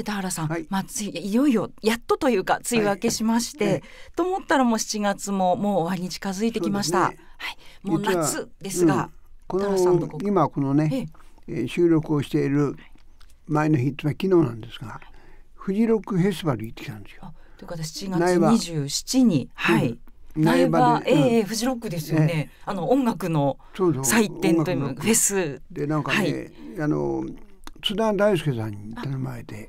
て田原さん、はいまあ、ついいよいよやっとというか梅雨明けしまして、はい、と思ったらもう7月ももう終わりに近づいてきました、ね、はい、もう夏ですが、うん、の今このね、えー、収録をしている前の日昨日なんですがフジロックフェスティバル行ってきたんですよ。というか7月27に、はい、苗場ええー、フジロックですよね、ね、あの音楽の祭典というフェスでなんかね、はい、あの津田大輔さんに頼まれて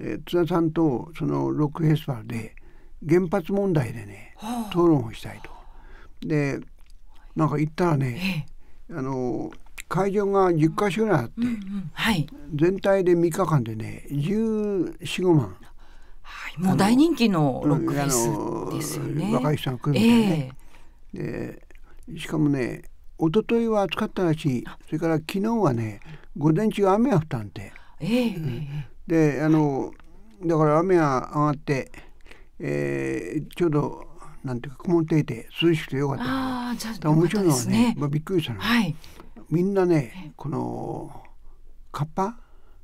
えー、津田さんとそのロックフェスティバルで原発問題でね、討論をしたいと。でなんか行ったらね、ええ、あの会場が10か所ぐらいあって、うんうんはい、全体で3日間でね1415万、はい、もう大人気のロックフェスですよね若い人が来るみたいね、えー、でしかもね一昨日は暑かったらしいそれから昨日はね午前中雨が降ったんで、えー、うんであのだから雨が上がって、えー、ちょうどなんていうか雲停て涼しくてよかったああ面白いのはね、ね、まあ、びっくりしたのは、い、みんなねこのカッパ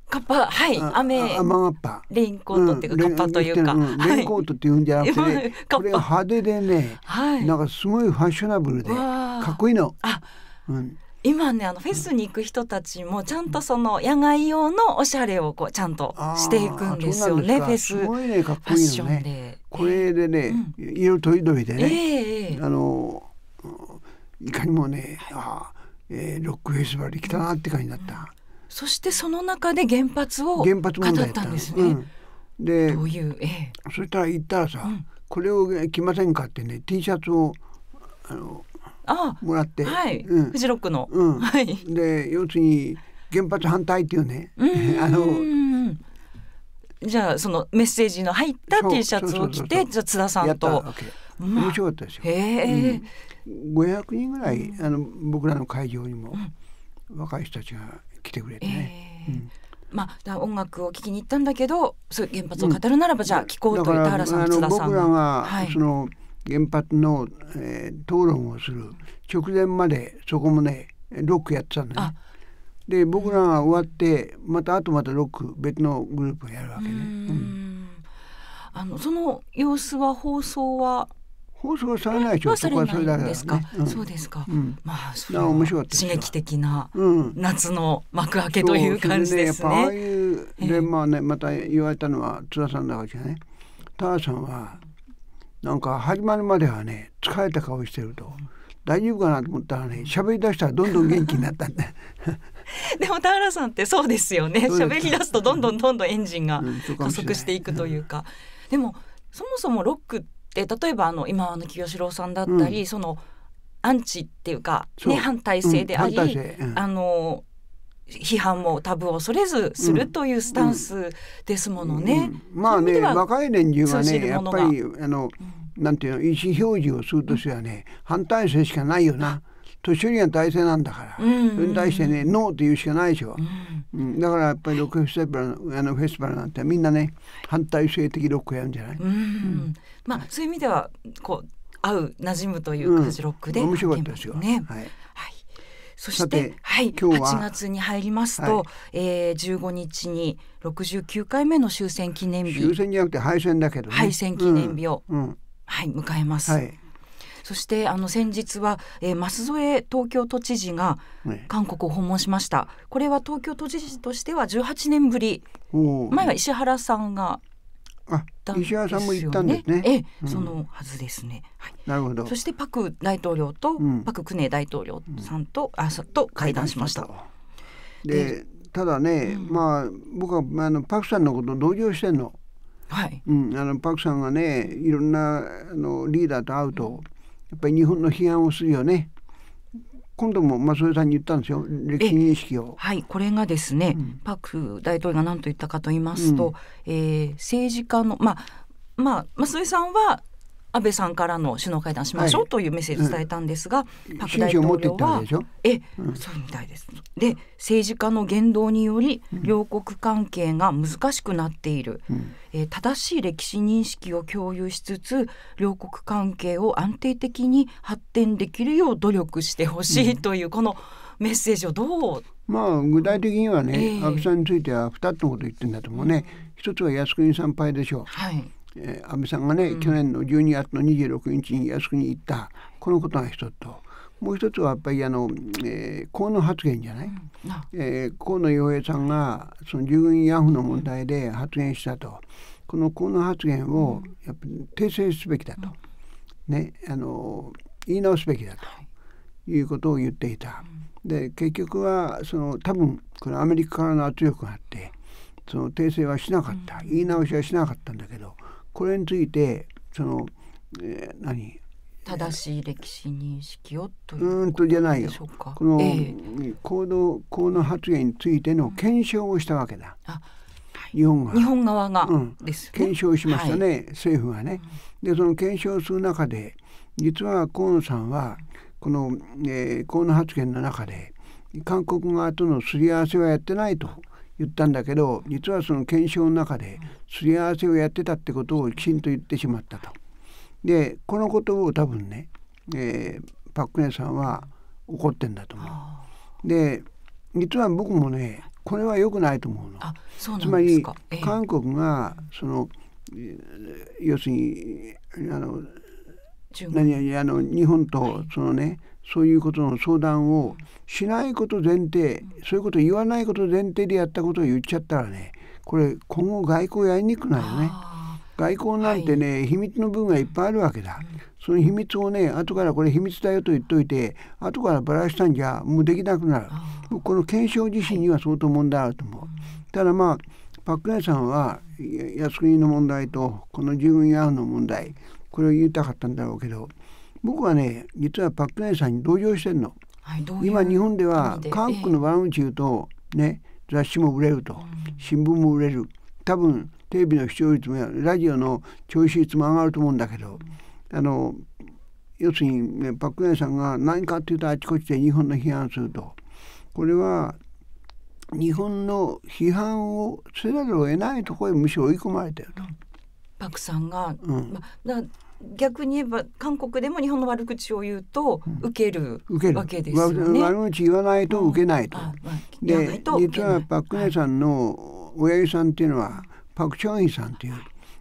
カッパはい雨雨がっぱレインコートっていうか、うん、カッパというか、レインコートっていうんじゃなくて、ね、これが派手でね、はい、なんかすごいファッショナブルでかっこいいの。あうん、今ねあのフェスに行く人たちもちゃんとその野外用のおしゃれをこうちゃんとしていくんですよねフェスすごいねかっこいいよねこれでね、うん、色とりどりでね、えー、あのいかにもね、ああ、えー、ロックフェスティバル来たなって感じだった、うん、そしてその中で原発を語ったんですね、うん、でどういう、えー、そしたら行ったらさ、これを着ませんかってね T シャツをあのもらって、はい、うん、フジロックの、うん、はい、で要するに原発反対っていうね、あのじゃあそのメッセージの入った T シャツを着てじゃあ津田さんと。面白かったですよ。へうん、500人ぐらいあの僕らの会場にも若い人たちが来てくれてね。えうんまあ、音楽を聴きに行ったんだけどそ原発を語るならば、じゃあ聞こうという田原さん、うん、津田さん僕らが、はい、その原発の、えー、討論をする直前までそこもねロックやってたんだね。で僕らが終わってまたあとまたロック別のグループをやるわけね。うん、あのその様子は放送は放送はされないでしょ。そこはそれだけですか。そうですか。まあそれは面白かった刺激的な夏の幕開けという感じですね。ああいうでまあねまた言われたのは津田さんだわけじゃね。田さんはなんか始まるまではね疲れた顔してると大丈夫かなと思ったらね喋り出したらどんどん元気になったんだ でも田原さんってそうですよね喋り出すとどんどんどんどんエンジンが加速していくというか、でもそもそもロックって例えばあの今の清志郎さんだったり、うん、そのアンチっていうかね反体制であり、うんうん、あの批判もタブを恐れずするというスタンスですものね。うんうん、まあね若い年中はねやっぱりあの、うん、なんていうの意思表示をするとすてはね反対性しかないよな。年寄りは大勢なんだから、うんうん、それに対してねノーって言うしかないでしょ、うん、だからやっぱりロックフェスティバルあのフェスティバルなんてみんなね反対性的ロックやるんじゃない、うんまあそういう意味ではこう合う馴染むという感じロックで、面白かったですよ、ね、はいそして、はい、今日は8月に入りますと、はい、えー、15日に69回目の終戦記念日終戦じゃなくて敗戦だけど、ね、敗戦記念日を、うん、はい、迎えます。はいそしてあの先日は、えー、舛添東京都知事が韓国を訪問しました、ね、これは東京都知事としては18年ぶり前は石原さんがあ石原さんも行ったんですね。ええ、うん、そのはずですね。はい。なるほど。そしてパク大統領と、パククネ大統領さんと、うん、あと会談しました。でただね、まあ僕はあのパクさんのこと同情してんの。はい。うん、あのパクさんがねいろんなあのリーダーと会うと、やっぱり日本の批判をするよね。今度も増江さんに言ったんですよ歴史認識を。はいこれがですね、うん、パク大統領が何と言ったかと言いますと、うん、えー、政治家のまあまあ、増江さんは安倍さんからの首脳会談しましょうというメッセージを伝えたんですが、はいうん、パク大統領はえ、うん、そうみたいです。で政治家の言動により両国関係が難しくなっている、うん、えー、正しい歴史認識を共有しつつ両国関係を安定的に発展できるよう努力してほしいという、このメッセージをどうまあ具体的にはね、えー、安倍さんについては2つのこと言ってるんだと思うね、一つは靖国参拝でしょう、はい、えー、安倍さんがね、うん、去年の12月の26日に靖国に行ったこのことが一つともう一つはやっぱりあの、えー、河野発言じゃない、えー、河野洋平さんがその従軍慰安婦の問題で発言したと、この河野発言をやっぱり訂正すべきだと、ね、あの言い直すべきだということを言っていた。で結局はその多分これアメリカからの圧力があってその訂正はしなかった、言い直しはしなかったんだけど。これについてその、えー、何正しい歴史認識をといううんとじゃないよこの、えー、行動行動発言についての検証をしたわけだ、うんは日本が日本側が、うん、です、ね、検証しましたね、はい、政府がね。でその検証する中で実は河野さんはこの、えー、河野発言の中で韓国側とのすり合わせはやってないと。言ったんだけど実はその検証の中ですり合わせをやってたってことをきちんと言ってしまったと。でこのことを多分ね、えー、パックネさんは怒ってんだと思う。で実は僕もねこれは良くないと思うの。うつまり、えー、韓国がその要するにあの何あの日本とそのね、はいそういうことの相談をしないこと前提そういうこと言わないこと前提でやったことを言っちゃったらねこれ今後外交やりにくくなるね。外交なんてね、はい、秘密の部分がいっぱいあるわけだ。その秘密をね後からこれ秘密だよと言っといて後からばらしたんじゃもうできなくなるこの検証自身には相当問題あると思う。ただまあパックネさんは靖国の問題とこの従軍慰安の問題これを言いたかったんだろうけど僕はね実はパク・クネさんに同情してるの、はい、うう今日本では韓国の番組中とね雑誌も売れると、うん、新聞も売れる多分テレビの視聴率もラジオの聴取率も上がると思うんだけど、うん、あの要するに、ね、パク・クネさんが何かっていうとあちこちで日本の批判するとこれは日本の批判をせざるを得ないところへむしろ追い込まれてると。パクさんが、うん、ま逆に言えば韓国でも日本の悪口を言うと受けるわけですよね。悪口言わないと受けないと。で実はパク・ネさんの親父さんっていうのはパク・チョンイさんという、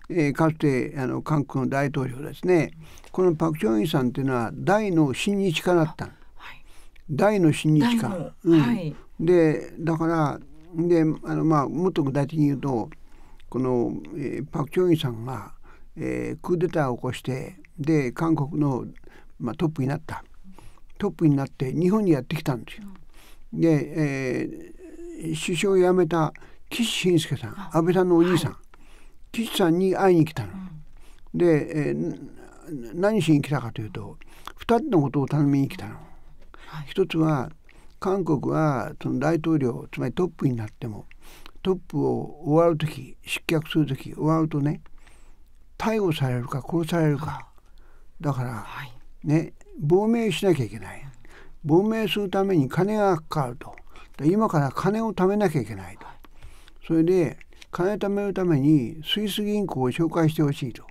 えー、かつてあの韓国の大統領ですねこのパク・チョンイさんっていうのは大の親日家だった、はい、大の親日家。うんはい、でだからであの、まあ、もっと具体的に言うとこの、えー、パク・チョンイさんがえー、クーデターを起こしてで韓国の、まあ、トップになったトップになって日本にやってきたんですよ。で、えー、首相を辞めた岸信介さん安倍さんのおじいさん、はい、岸さんに会いに来たの。で、えー、何しに来たかというと2つのことを頼みに来たの。一つは韓国はその大統領つまりトップになってもトップを終わる時失脚する時終わるとね逮捕されるか殺されるかだから、はい、ね亡命しなきゃいけない亡命するために金がかかると今から金を貯めなきゃいけないとそれで金貯めるためにスイス銀行を紹介してほしいと。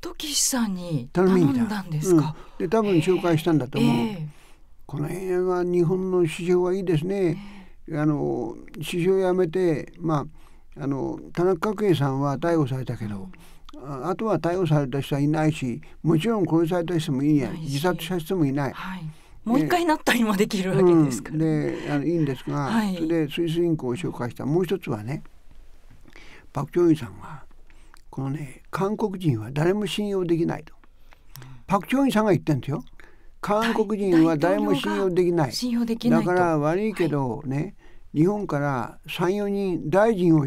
と岸さんに頼んだんですか、うん、で多分紹介したんだと思う、えー、この辺は日本の市場はいいですね、えー、あの市場やめてまああの田中角栄さんは逮捕されたけど、うんあとは逮捕された人はいないしもちろん殺された人もいやい自殺した人もいない。はいもう一回なったりもできるわけですから、ねうん、であのいいんですが、はい、それでスイス銀行を紹介したもう一つはねパク・チョンイさんはこのね韓国人は誰も信用できないと、うん、パク・チョンイさんが言ってるんですよ韓国人は誰も信用できないだから悪いけどね、はい、日本から34人大臣を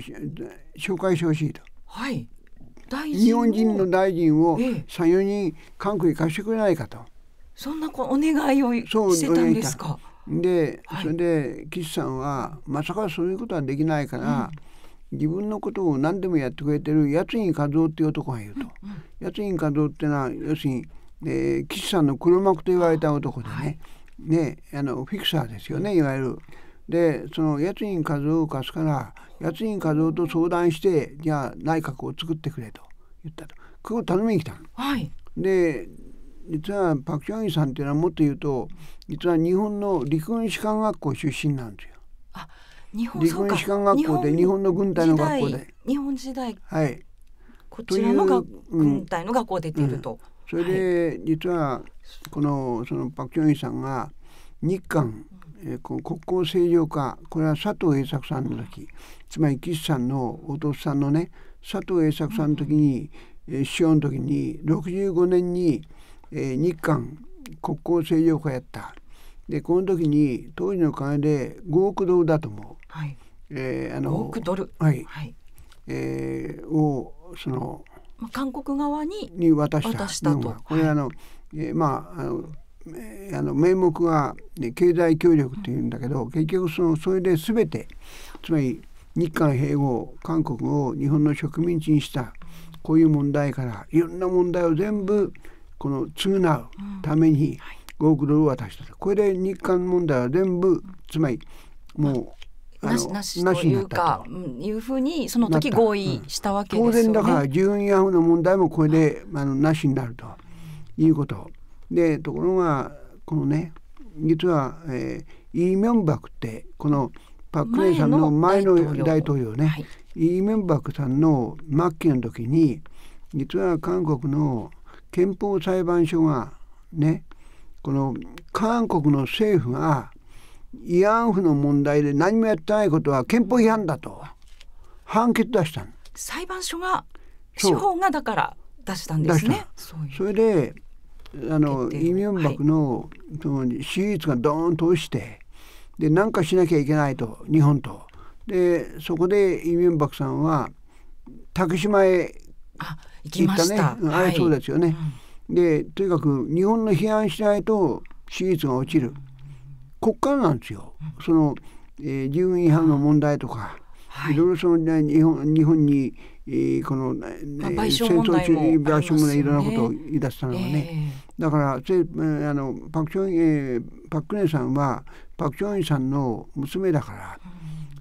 紹介してほしいと。はい日本人の大臣を34人韓国に貸してくれないかと。そんなこお願いをしてたんですかで、はい、それで岸さんはまさかそういうことはできないから、うん、自分のことを何でもやってくれてる八つに和夫っていう男がいると、うんうん、八に和夫ってのは要するに、えー、岸さんの黒幕と言われた男でねはい、ねあのフィクサーですよねいわゆる。でその八に和夫を貸すから八木和夫と相談してじゃあ内閣を作ってくれと言ったとこを頼みに来たの。はい、で実はパク・チョンイさんっていうのはもっと言うと実は日本の陸軍士官学校出身なんですよ。あ日本陸軍士官学校で日本の軍隊の学校で。日本時代はいこちらの軍隊の学校出てると。うんそれで、はい、実はこのそのパク・チョンイさんが日韓、えー、この国交正常化これは佐藤栄作さんの時つまり岸さんの弟さんのね佐藤栄作さんの時に、えー、首相の時に65年に、えー、日韓国交正常化やったでこの時に当時の金で5億ドルだと思う、はい、えー、あの5億ドル、はいはい、えー、をその、まあ、韓国側にに渡した渡したとこれ、はあの、えー、まああのあの名目は、ね、経済協力っていうんだけど結局そのそれで全てつまり日韓併合韓国を日本の植民地にしたこういう問題からいろんな問題を全部この償うために5億ドルを渡したこれで日韓問題は全部つまりもうなしなしというかいうふうにその時合意したわけですよね。当然だから自ンヤフの問題もこれであのなしになるということ。でところがこのね実は、えー、イ・ミョンバクってこのパク・クネさんの前の大統領ね、はい、イ・ミョンバクさんの末期の時に実は韓国の憲法裁判所がねこの韓国の政府が慰安婦の問題で何もやってないことは憲法違反だと判決出した裁判所が司法がだから出したんですねそれであのイ・ミョンバクの,、はい、支持率がドーンと落ちてで何かしなきゃいけないと日本と。でそこでイ・ミョンバクさんは竹島へ行ったねああ、はい、そうですよね。うん、でとにかく日本の批判しないと支持率が落ちる国家なんですよ。うん、その、えー、自軍違反の問題とか、はい、いろいろその日本日本に、えこの、ね、まあ、賠償問題も、ね、いろんなことを言い出したのはね。えーだからせあのパク・チョン、えー、パク・クネさんはパク・チョンイさんの娘だから、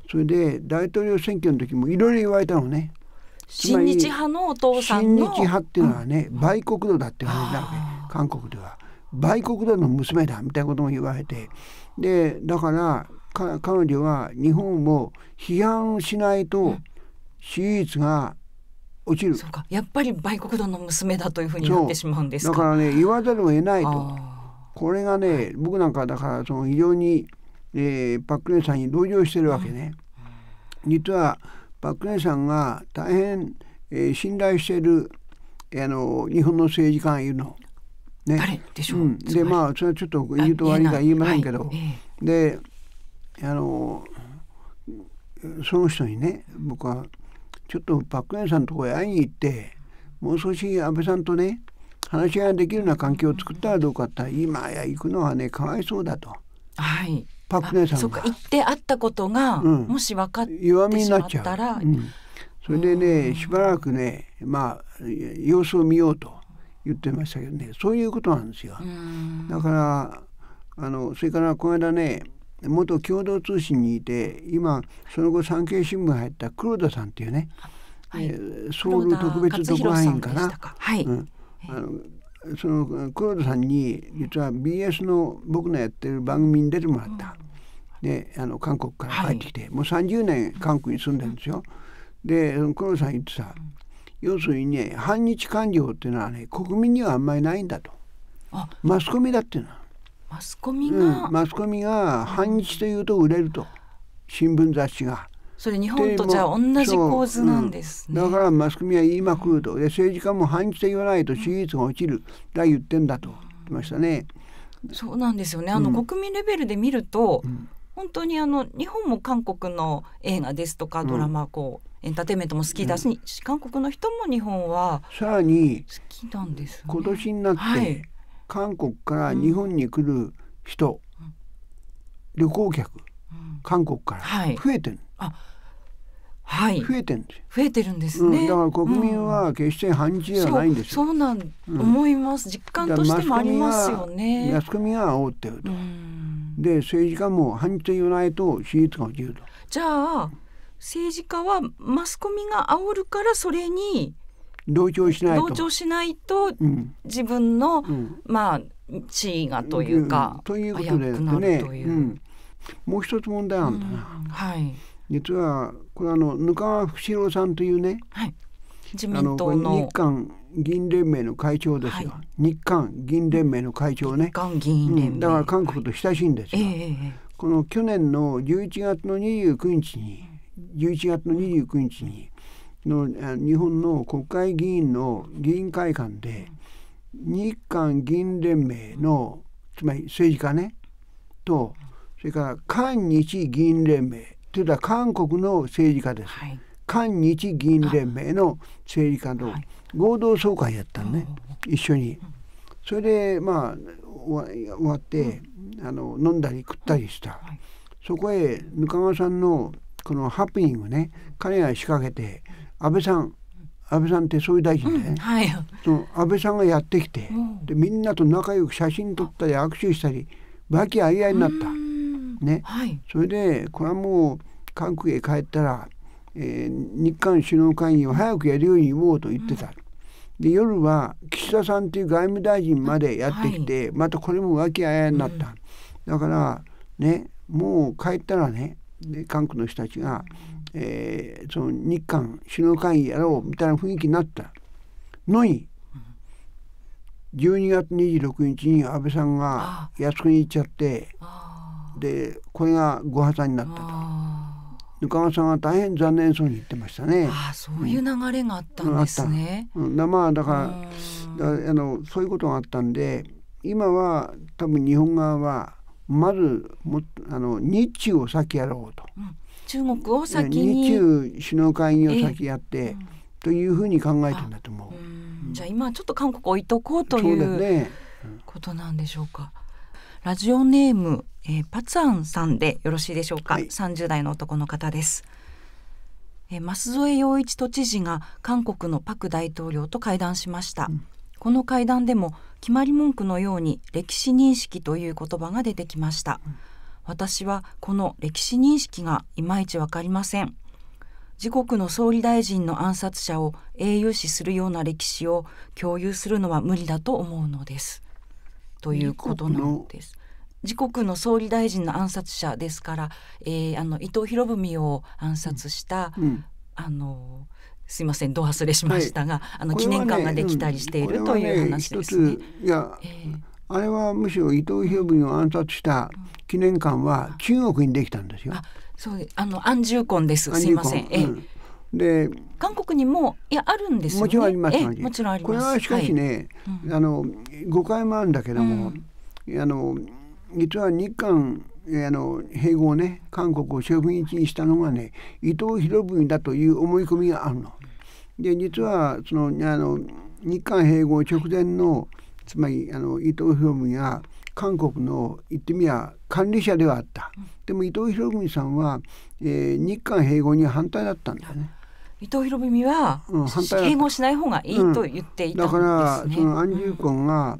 それで大統領選挙の時もいろいろ言われたのね。親日派のお父さんの親日派っていうのはね、うん、売国奴だって言われたわけ韓国では売国奴の娘だみたいなことも言われてでだから彼女は日本を批判しないと支持率が落ちるそうかやっぱり売国奴の娘だというふうになってしまうんですだからね言わざるを得ないとこれがね僕なんかだからその非常に、えー、パク・クネさんに同情してるわけね、うん、実はパク・クネさんが大変、えー、信頼しているあの日本の政治家がいるの。ね、誰でしょう、うん、でまあそれはちょっと言うと悪いか言いませんけど、はい、であのその人にね僕はちょっとパックンさんのとこへ会いに行ってもう少し安倍さんとね話し合ができるような環境を作ったらどうかって今や行くのはねかわいそうだと。はいパクンさんそうか行ってあったことが、うん、もし分かって弱みになっちゃう、うん、それでねしばらくねまあ様子を見ようと言ってましたけどねそういうことなんですよだからあのそれからこの間ね元共同通信にいて今その後産経新聞入った黒田さんっていうね、はい、えソウル特別特派員かな。その黒田さんに実は BS の僕のやってる番組に出てもらった、うん、であの韓国から帰ってきて、はい、もう30年韓国に住んでるんですよ。で黒田さん言ってさ、うん、要するにね反日感情っていうのはね国民にはあんまりないんだとマスコミだっていうのはマスコミが、うん、マスコミが反日というと売れると新聞雑誌が。それ日本とじゃあ同じ構図なんです、ねうん、だからマスコミは言いまくるとで政治家も反日と言わないと支持率が落ちるだ言ってんだと言ってましたね。そうなんですよねあの、国民レベルで見ると、本当にあの日本も韓国の映画ですとかドラマこう、エンターテインメントも好きだし、うん、韓国の人も日本はさらに好きなんです、ね、今年になって、はい、韓国から日本に来る人、旅行客、韓国から増えてる、はい、増えてるんです増えてるんですね、だから国民は決して反日じゃないんですよ、そうなん、思います実感としてもありますよねマスコミが煽ってると、で政治家も反日と言わないと支持率が落ちるとじゃあ政治家はマスコミが煽るからそれに同調しないと同調しないと、自分の、うん、まあ地位がというか、うん、ということでね、うん、もう一つ問題なんだな、はい、実はこれあのぬかふしろさんというね、はい、自民党の日韓議員連盟の会長ですよ、はい、日韓議員連盟の会長ねだから韓国と親しいんですよ、はいえー、この去年の11月の29日に11月の29日にの日本の国会議員の議員会館で日韓議員連盟のつまり政治家ねとそれから韓日議員連盟というのは韓国の政治家です、はい、韓日議員連盟の政治家と合同総会やったのね、一緒に。それでまあ終わって、あの飲んだり食ったりした、そこへぬかがさんのこのハプニングね彼が仕掛けて安倍さん安倍さんって総理大臣で、ね、はい、その安倍さんがやってきてでみんなと仲良く写真撮ったり握手したり和気あいあいになった。ね、はい、それでこれはもう韓国へ帰ったら、えー、日韓首脳会議を早くやるように言おうと言ってた。うん、で夜は岸田さんという外務大臣までやってきて、はい、またこれも和気あいあいになった、うん、だからねもう帰ったらねで韓国の人たちがえー、その日韓首脳会議やろうみたいな雰囲気になったのに12月26日に安倍さんが靖国に行っちゃってでこれがご破産になったと。中川さんは大変残念そうに言ってましたね。あそういう流れがあったんですね。うん、まあだからだあのそういうことがあったんで今は多分日本側はまずもあの日中を先やろうと。うん中国を先に日中首脳会議を先やって、というふうに考えてんだと思う、うん、じゃあ今ちょっと韓国置いとこうという、ね、ことなんでしょうかラジオネーム、えー、パツアンさんでよろしいでしょうか、はい、30代の男の方ですえー、増添陽一都知事が韓国のパク大統領と会談しました、うん、この会談でも決まり文句のように歴史認識という言葉が出てきました、うん私はこの歴史認識がいまいちわかりません。自国の総理大臣の暗殺者を英雄視するような歴史を共有するのは無理だと思うのです。ということなんです。自国の総理大臣の暗殺者ですから、えー、あの伊藤博文を暗殺した、うんうん、あのすいませんど忘れしましたが、はい、あの記念館ができたりしている、ね、という話ですね。ねいや、えーあれはむしろ伊藤博文を暗殺した記念館は中国にできたんですよ。あそうあの安住婚ですすみません。え、うん、で韓国にもいやあるんです、ね、もちろんありますもちろんありますこれはしかしね、はいあの誤解もあるんだけども、うん、あの実は日韓あの併合ね韓国を植民地にしたのがね伊藤博文だという思い込みがあるの。で実はそのあの日韓併合直前の、はいつまりあの伊藤博文や韓国の言ってみや管理者ではあった、でも伊藤博文さんは、えー、日韓併合に反対だったんだよね。伊藤博文は、うん、反対併合しない方がいいと言っていた、ねうん、だからそのアン・ジュコンが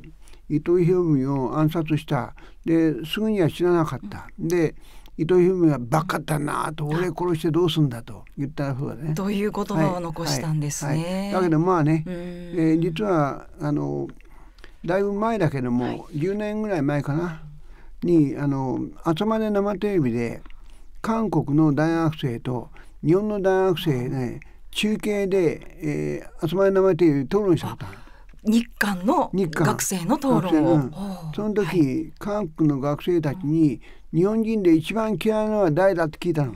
伊藤博文を暗殺した、ですぐには知らなかった、で伊藤博文はバカだな」と「俺殺してどうすんだ」と言ったふうだね。という言葉を残したんですね。はいはいはい、だけどまあね、えー、実はあのだいぶ前だけども、はい、10年ぐらい前かなにあの集まれ生テレビで韓国の大学生と日本の大学生ね中継で、えつ集まれ生テレビで討論しちゃった日韓の学生の討論を、その時、はい、韓国の学生たちに、日本人で一番嫌いなのは誰だって聞いたの、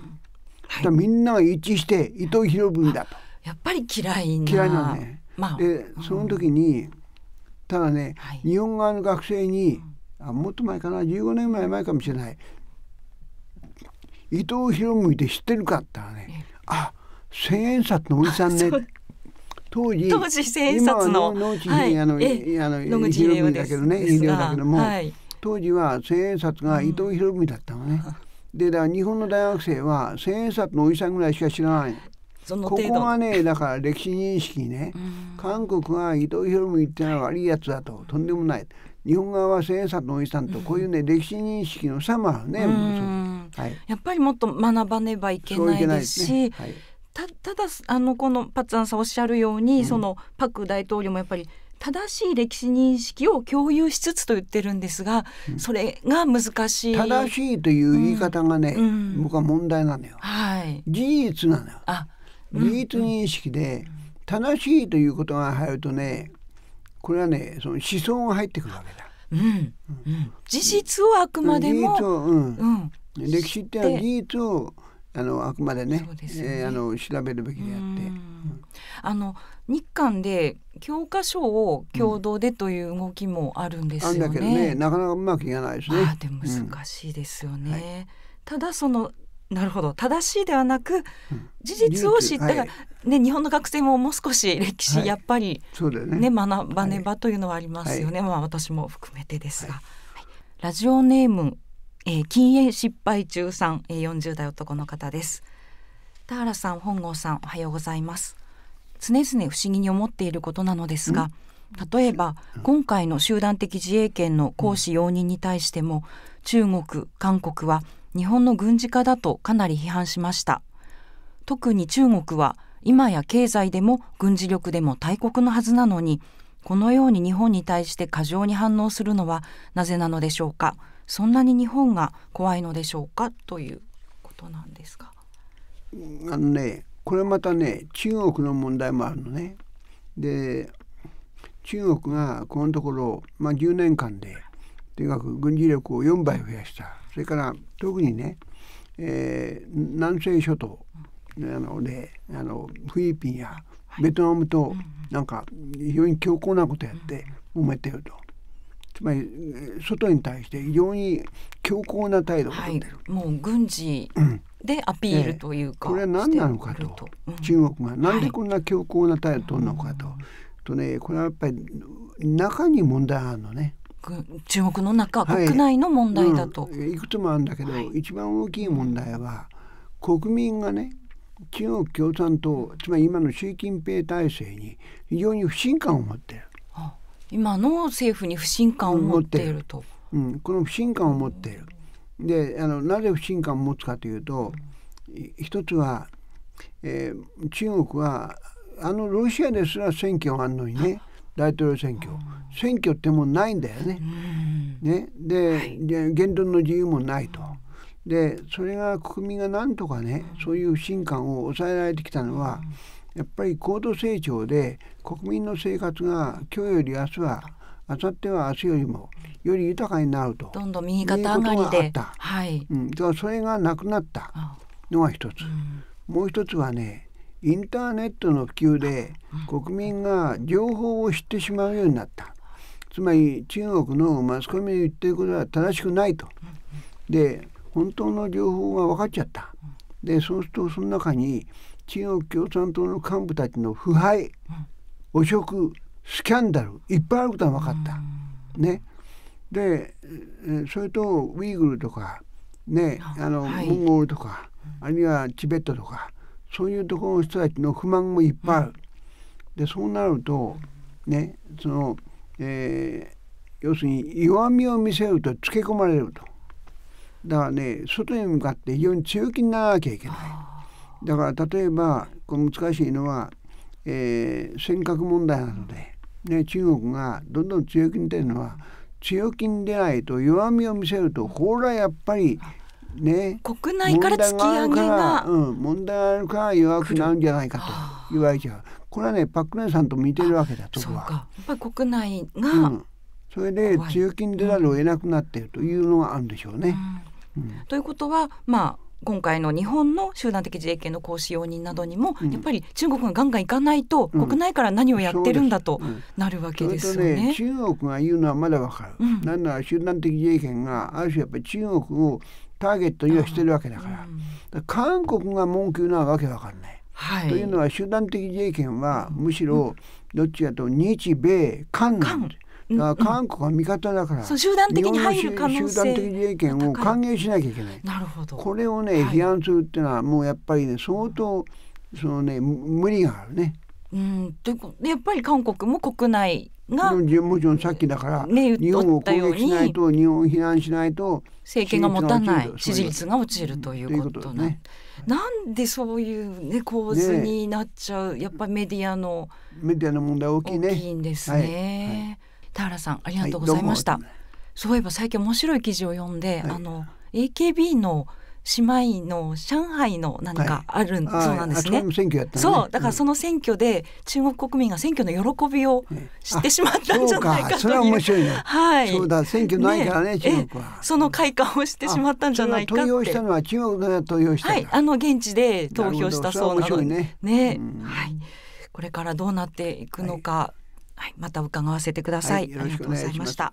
はい、みんなが一致して伊藤博文だとやっぱり嫌いな嫌いなのね、まあ、でその時に、ただね、はい、日本側の学生に、あもっと前かな15年前前かもしれない伊藤博文で知ってるかってねあ千円札のおじさんね当時当時千円札の今は農地に、あのあの野口博文だけどね医療だけども、当時は千円札が伊藤博文だったのね、でだから日本の大学生は千円札のおじさんぐらいしか知らないその程度ここがねだから歴史認識ね、韓国が伊藤博文ってのは悪いやつだと、とんでもない日本側は千円札のおじさんとこういうね、歴史認識の差もあるね、はい、やっぱりもっと学ばねばいけないですし。はいたただあのこのパッツァンさんおっしゃるように、うん、そのパク大統領もやっぱり正しい歴史認識を共有しつつと言ってるんですが、うん、それが難しい正しいという言い方がね、うん、僕は問題なのよ、はい、事実なのよあ事実認識で正しいということが入るとねこれはねその思想が入ってくるわけだ。事実をあくまでも、うんうん、歴史っては事実をあのあくまでねで、ね、あの調べるべきであって。あの日韓で教科書を共同でという動きもあるんですよね。うん、だけどねなかなかうまくいかないですね。あでも難しいですよね。はい、ただそのなるほど正しいではなく事実を知ったら、はい、ね、日本の学生ももう少し歴史、はい、やっぱりね、ね学ばねばというのはありますよね、はい、まあ、私も含めてですが。ラジオネーム、えー、禁煙失敗中さん、えー、40代男の方です。田原さん本郷さんおはようございます。常々不思議に思っていることなのですが。例えば今回の集団的自衛権の行使容認に対しても中国韓国は日本の軍事化だとかなり批判しました特に中国は今や経済でも軍事力でも大国のはずなのにこのように日本に対して過剰に反応するのはなぜなのでしょうかそんなに日本が怖いのでしょうかということなんですが。あのねこれまたね中国の問題もあるのね。で中国がこのところ、まあ、10年間でとにかく軍事力を4倍増やしたそれから特にね、えー、南西諸島あのであのフィリピンやベトナムとなんか非常に強硬なことやって揉めてると。つまり外に対して非常に強硬な態度を取ってる、はい、もう軍事でアピールというか、えー、これは何なのかと、とうん、中国がなんでこんな強硬な態度を取るのかと、はい、とねこれはやっぱり中に問題があるのね中国の中、国内の問題だと、うん、いくつもあるんだけど、はい、一番大きい問題は国民がね中国共産党つまり今の習近平体制に非常に不信感を持っている今の政府に不信感を持っていると、うん、この不信感を持っているであのなぜ不信感を持つかというと一つは、えー、中国はあのロシアですら選挙があるのにね大統領選挙、選挙ってもうないんだよね。ねで、はい、言論の自由もないと。でそれが国民がなんとかねそういう不信感を抑えられてきたのはやっぱり高度成長で国民の生活が今日より明日は明後日は明日よりもより豊かになるとどんどん右肩上がりではい、うん、だからそれがなくなったのが一つ、うん、もう一つはねインターネットの普及で国民が情報を知ってしまうようになったつまり中国のマスコミの言ってることは正しくないとで本当の情報が分かっちゃったでそうするとその中に中国共産党の幹部たちの腐敗汚職スキャンダルいっぱいあることは分かった。ね、でそれとウイグルとか、ねあのモンゴルとか、あるいはチベットとかそういうところの人たちの不満もいっぱいある。でそうなるとねその、えー、要するに弱みを見せるとつけ込まれると。だからね外に向かって非常に強気にならなきゃいけない。だから例えばこの難しいのは、えー、尖閣問題なので、ね、中国がどんどん強気に出るのは強気に出ないと弱みを見せるとこれやっぱりね、国内から突き上げが問題があるから弱くなるんじゃないかと言われちゃうこれはねパックネさんと見てるわけだとそうかやっぱり国内が、うん、それで強気に出ざるを得なくなっているというのがあるんでしょうね。ということはまあ今回の日本の集団的自衛権の行使容認などにも、やっぱり中国がガンガン行かないと、国内から何をやってるんだとなるわけですよね。ね中国が言うのはまだわかる、なんなら集団的自衛権がある種やっぱり中国をターゲットにはしてるわけだからうん、韓国が文句言うのはわけわかんない、はい、というのは集団的自衛権はむしろどっちかと日米韓なんだから韓国は味方だから、うんう集団的に入る可能性集団的自衛権を歓迎しなきゃいけないなるほどこれをね、批判するっていうのはもうやっぱりね相当そのね無理があるね。うん、とやっぱり韓国も国内がもちろんさっきだから、日本を攻撃しないと日本を非難しないと政権が持たない支持率が落ちるということな、ね、なんでそういうね構図になっちゃう、やっぱりメディアのメディアの問題大きいね。大きいんですね。田原さんありがとうございました。そういえば最近面白い記事を読んで、あの AKB の姉妹の上海の何かある、そうなんですね。ねそうだからその選挙で中国国民が選挙の喜びを知ってしまったんじゃないかという。それは面白いね。はい。そうだ選挙ないからね、ね、中国は。その快感を知ってしまったんじゃないかって。投票したのは中国が投票したはいあの現地で投票したそうなのでね、ね、はいこれからどうなっていくのか、はい、はい、また伺わせてください、はい、ありがとうございました。